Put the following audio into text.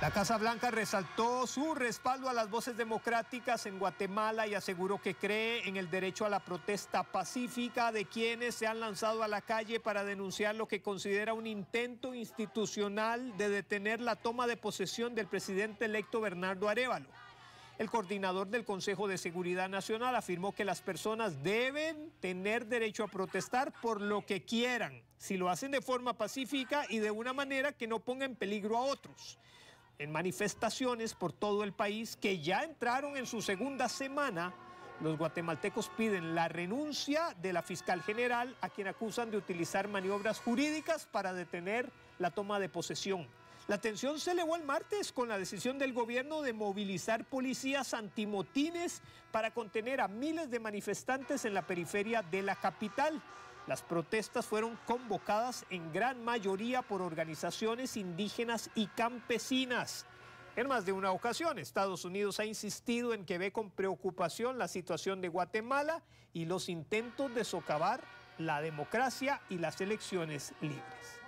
La Casa Blanca resaltó su respaldo a las voces democráticas en Guatemala y aseguró que cree en el derecho a la protesta pacífica de quienes se han lanzado a la calle para denunciar lo que considera un intento institucional de detener la toma de posesión del presidente electo Bernardo Arevalo. El coordinador del Consejo de Seguridad Nacional afirmó que las personas deben tener derecho a protestar por lo que quieran, si lo hacen de forma pacífica y de una manera que no ponga en peligro a otros en manifestaciones por todo el país que ya entraron en su segunda semana. Los guatemaltecos piden la renuncia de la fiscal general a quien acusan de utilizar maniobras jurídicas para detener la toma de posesión. La tensión se elevó el martes con la decisión del gobierno de movilizar policías antimotines para contener a miles de manifestantes en la periferia de la capital. Las protestas fueron convocadas en gran mayoría por organizaciones indígenas y campesinas. En más de una ocasión, Estados Unidos ha insistido en que ve con preocupación la situación de Guatemala y los intentos de socavar la democracia y las elecciones libres.